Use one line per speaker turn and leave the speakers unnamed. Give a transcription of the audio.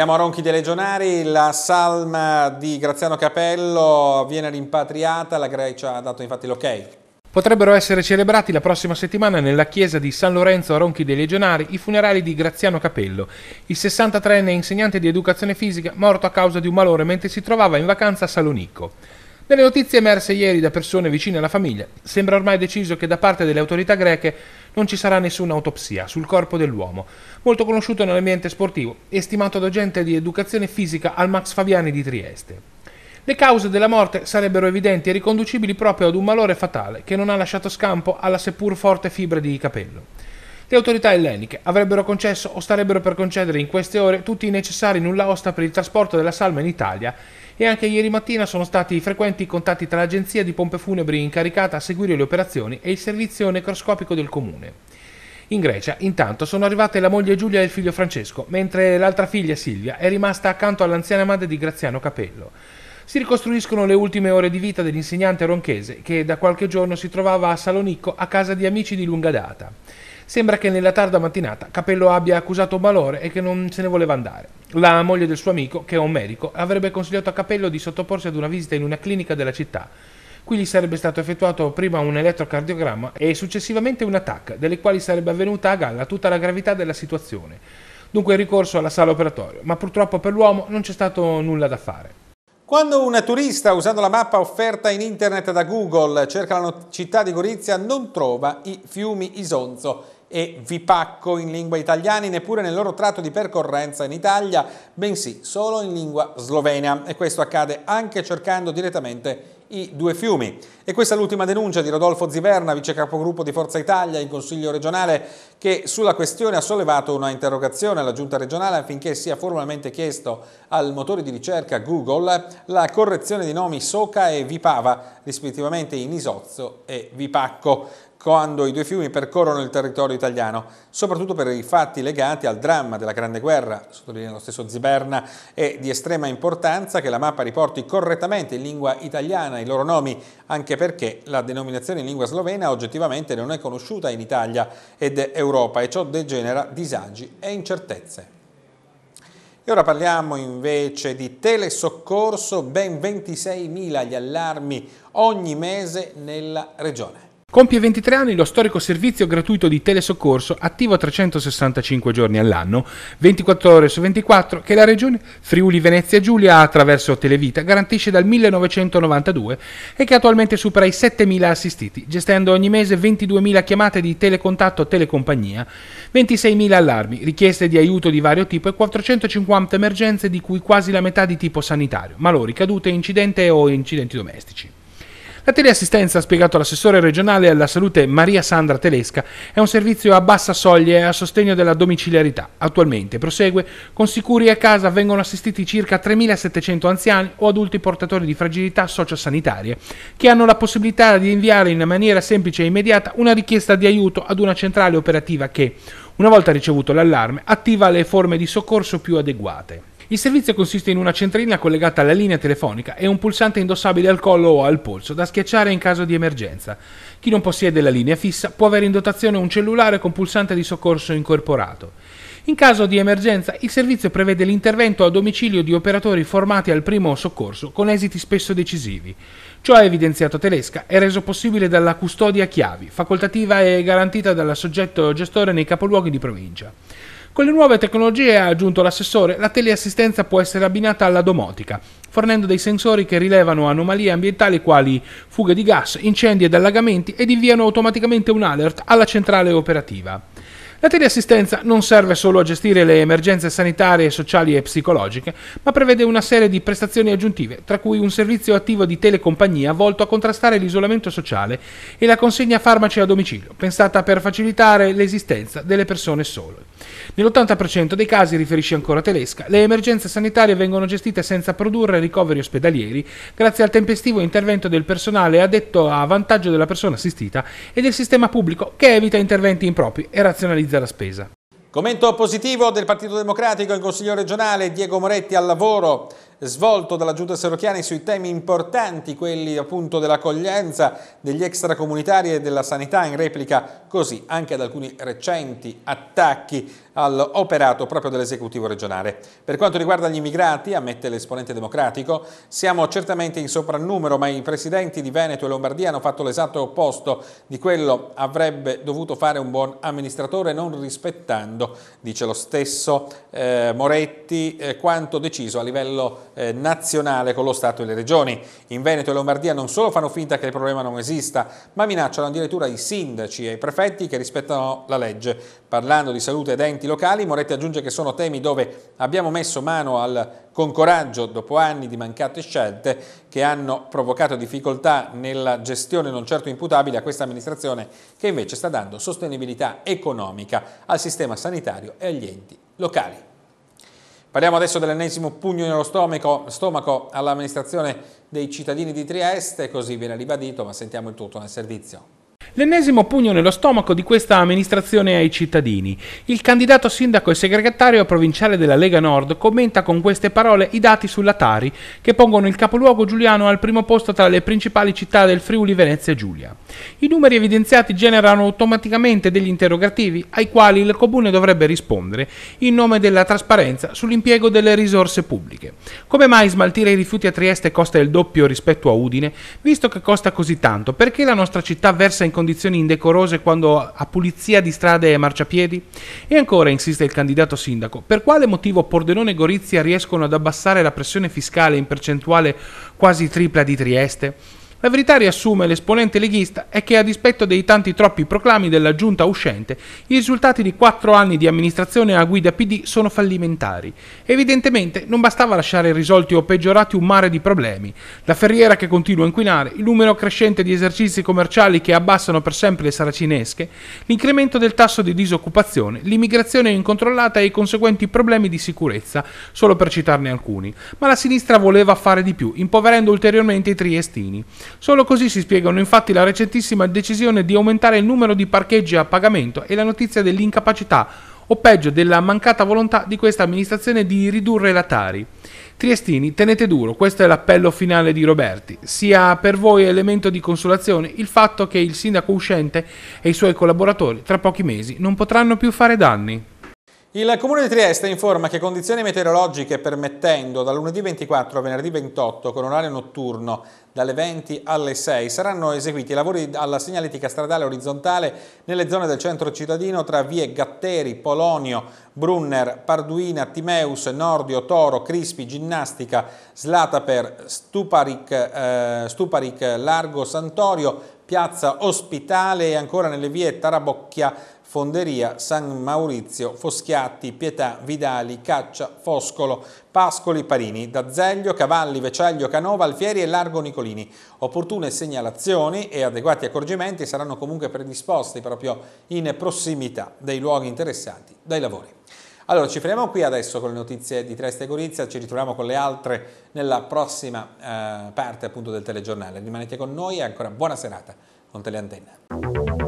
Andiamo a Ronchi dei Legionari, la salma di Graziano Capello viene rimpatriata, la Grecia ha dato infatti l'ok.
Potrebbero essere celebrati la prossima settimana nella chiesa di San Lorenzo a Ronchi dei Legionari i funerali di Graziano Capello, il 63enne insegnante di educazione fisica morto a causa di un malore mentre si trovava in vacanza a Salonicco. Nelle notizie emerse ieri da persone vicine alla famiglia, sembra ormai deciso che da parte delle autorità greche non ci sarà nessuna autopsia sul corpo dell'uomo, molto conosciuto nell'ambiente sportivo e stimato da docente di educazione fisica al Max Fabiani di Trieste. Le cause della morte sarebbero evidenti e riconducibili proprio ad un malore fatale che non ha lasciato scampo alla seppur forte fibra di capello. Le autorità elleniche avrebbero concesso o starebbero per concedere in queste ore tutti i necessari nulla osta per il trasporto della salma in Italia e anche ieri mattina sono stati frequenti i contatti tra l'agenzia di pompe funebri incaricata a seguire le operazioni e il servizio necroscopico del comune. In Grecia, intanto, sono arrivate la moglie Giulia e il figlio Francesco, mentre l'altra figlia Silvia è rimasta accanto all'anziana madre di Graziano Capello. Si ricostruiscono le ultime ore di vita dell'insegnante ronchese che da qualche giorno si trovava a Salonicco a casa di amici di lunga data. Sembra che nella tarda mattinata Capello abbia accusato malore e che non se ne voleva andare. La moglie del suo amico, che è un medico, avrebbe consigliato a Capello di sottoporsi ad una visita in una clinica della città. Qui gli sarebbe stato effettuato prima un elettrocardiogramma e successivamente un attacco, delle quali sarebbe avvenuta a galla tutta la gravità della situazione. Dunque il ricorso alla sala operatoria, ma purtroppo per l'uomo non c'è stato nulla da fare. Quando una turista, usando la mappa offerta
in internet da Google, cerca la città di Gorizia, non trova i fiumi Isonzo e Vipacco in lingua italiana, neppure nel loro tratto di percorrenza in Italia, bensì solo in lingua slovena e questo accade anche cercando direttamente i due fiumi. E questa è l'ultima denuncia di Rodolfo Ziverna, vice capogruppo di Forza Italia in Consiglio regionale, che sulla questione ha sollevato una interrogazione alla Giunta regionale affinché sia formalmente chiesto al motore di ricerca Google la correzione di nomi Soca e Vipava, rispettivamente in Isozzo e Vipacco quando i due fiumi percorrono il territorio italiano, soprattutto per i fatti legati al dramma della Grande Guerra, sottolinea lo stesso Ziberna, è di estrema importanza che la mappa riporti correttamente in lingua italiana i loro nomi, anche perché la denominazione in lingua slovena oggettivamente non è conosciuta in Italia ed Europa e ciò degenera disagi e incertezze. E ora parliamo invece di telesoccorso, ben 26.000 gli allarmi ogni mese nella regione.
Compie 23 anni lo storico servizio gratuito di telesoccorso attivo 365 giorni all'anno, 24 ore su 24, che la Regione Friuli Venezia Giulia attraverso Televita garantisce dal 1992 e che attualmente supera i 7.000 assistiti, gestendo ogni mese 22.000 chiamate di telecontatto telecompagnia, 26.000 allarmi, richieste di aiuto di vario tipo e 450 emergenze di cui quasi la metà di tipo sanitario, malori, cadute, incidente o incidenti domestici. La teleassistenza, ha spiegato l'assessore regionale alla salute Maria Sandra Telesca, è un servizio a bassa soglia e a sostegno della domiciliarità. Attualmente, prosegue, con sicuri a casa vengono assistiti circa 3.700 anziani o adulti portatori di fragilità sociosanitarie, che hanno la possibilità di inviare in maniera semplice e immediata una richiesta di aiuto ad una centrale operativa che, una volta ricevuto l'allarme, attiva le forme di soccorso più adeguate. Il servizio consiste in una centralina collegata alla linea telefonica e un pulsante indossabile al collo o al polso da schiacciare in caso di emergenza. Chi non possiede la linea fissa può avere in dotazione un cellulare con pulsante di soccorso incorporato. In caso di emergenza, il servizio prevede l'intervento a domicilio di operatori formati al primo soccorso con esiti spesso decisivi. Ciò ha evidenziato Telesca è reso possibile dalla custodia chiavi, facoltativa e garantita dal soggetto gestore nei capoluoghi di provincia. Con le nuove tecnologie, ha aggiunto l'assessore, la teleassistenza può essere abbinata alla domotica, fornendo dei sensori che rilevano anomalie ambientali quali fughe di gas, incendi ed allagamenti ed inviano automaticamente un alert alla centrale operativa. La teleassistenza non serve solo a gestire le emergenze sanitarie, sociali e psicologiche, ma prevede una serie di prestazioni aggiuntive, tra cui un servizio attivo di telecompagnia volto a contrastare l'isolamento sociale e la consegna farmaci a domicilio, pensata per facilitare l'esistenza delle persone sole. Nell'80% dei casi, riferisce ancora Telesca, le emergenze sanitarie vengono gestite senza produrre ricoveri ospedalieri, grazie al tempestivo intervento del personale addetto a vantaggio della persona assistita e del sistema pubblico che evita interventi impropri e razionalizzati realizza la spesa.
Commento positivo del Partito Democratico, in consiglio regionale Diego Moretti al lavoro svolto dalla Giunta Serochiani sui temi importanti, quelli appunto dell'accoglienza degli extracomunitari e della sanità, in replica così anche ad alcuni recenti attacchi all'operato proprio dell'esecutivo regionale. Per quanto riguarda gli immigrati, ammette l'esponente democratico, siamo certamente in soprannumero, ma i presidenti di Veneto e Lombardia hanno fatto l'esatto opposto di quello avrebbe dovuto fare un buon amministratore non rispettando, dice lo stesso eh, Moretti, eh, quanto deciso a livello eh, nazionale con lo Stato e le regioni. In Veneto e Lombardia non solo fanno finta che il problema non esista, ma minacciano addirittura i sindaci e i prefetti che rispettano la legge. Parlando di salute ed enti locali, Moretti aggiunge che sono temi dove abbiamo messo mano al con coraggio dopo anni di mancate scelte che hanno provocato difficoltà nella gestione non certo imputabile a questa amministrazione che invece sta dando sostenibilità economica al sistema sanitario e agli enti locali. Parliamo adesso dell'ennesimo pugno nello stomaco, stomaco all'amministrazione dei cittadini di Trieste, così viene ribadito, ma sentiamo il tutto nel servizio.
L'ennesimo pugno nello stomaco di questa amministrazione ai cittadini. Il candidato sindaco e segretario provinciale della Lega Nord commenta con queste parole i dati sulla Tari che pongono il capoluogo giuliano al primo posto tra le principali città del Friuli Venezia Giulia. I numeri evidenziati generano automaticamente degli interrogativi ai quali il comune dovrebbe rispondere in nome della trasparenza sull'impiego delle risorse pubbliche. Come mai smaltire i rifiuti a Trieste costa il doppio rispetto a Udine, visto che costa così tanto? Perché la nostra città versa in condizioni indecorose quando a pulizia di strade e marciapiedi? E ancora, insiste il candidato sindaco, per quale motivo Pordenone e Gorizia riescono ad abbassare la pressione fiscale in percentuale quasi tripla di Trieste? La verità riassume l'esponente leghista è che a dispetto dei tanti troppi proclami della giunta uscente, i risultati di quattro anni di amministrazione a guida PD sono fallimentari. Evidentemente non bastava lasciare risolti o peggiorati un mare di problemi. La ferriera che continua a inquinare, il numero crescente di esercizi commerciali che abbassano per sempre le saracinesche, l'incremento del tasso di disoccupazione, l'immigrazione incontrollata e i conseguenti problemi di sicurezza, solo per citarne alcuni. Ma la sinistra voleva fare di più, impoverendo ulteriormente i triestini. Solo così si spiegano infatti la recentissima decisione di aumentare il numero di parcheggi a pagamento e la notizia dell'incapacità o peggio della mancata volontà di questa amministrazione di ridurre la Tari. Triestini, tenete duro, questo è l'appello finale di Roberti. Sia per voi elemento di consolazione il fatto che il sindaco uscente e i suoi collaboratori tra pochi mesi non potranno più fare danni.
Il Comune di Trieste informa che condizioni meteorologiche permettendo da lunedì 24 a venerdì 28 con orario notturno dalle 20 alle 6 saranno eseguiti lavori alla segnaletica stradale orizzontale nelle zone del centro cittadino tra vie Gatteri, Polonio, Brunner, Parduina, Timeus, Nordio, Toro, Crispi, Ginnastica, Slataper, Stuparic, eh, Stuparic Largo, Santorio, Piazza Ospitale e ancora nelle vie Tarabocchia, Fonderia, San Maurizio, Foschiatti, Pietà, Vidali, Caccia, Foscolo, Pascoli, Parini, D'Azeglio, Cavalli, Veceglio, Canova, Alfieri e Largo Nicolini. Opportune segnalazioni e adeguati accorgimenti saranno comunque predisposti proprio in prossimità dei luoghi interessati dai lavori. Allora, ci fermiamo qui adesso con le notizie di Trieste e Gorizia, ci ritroviamo con le altre nella prossima eh, parte appunto del telegiornale. Rimanete con noi e ancora buona serata con Teleantenna.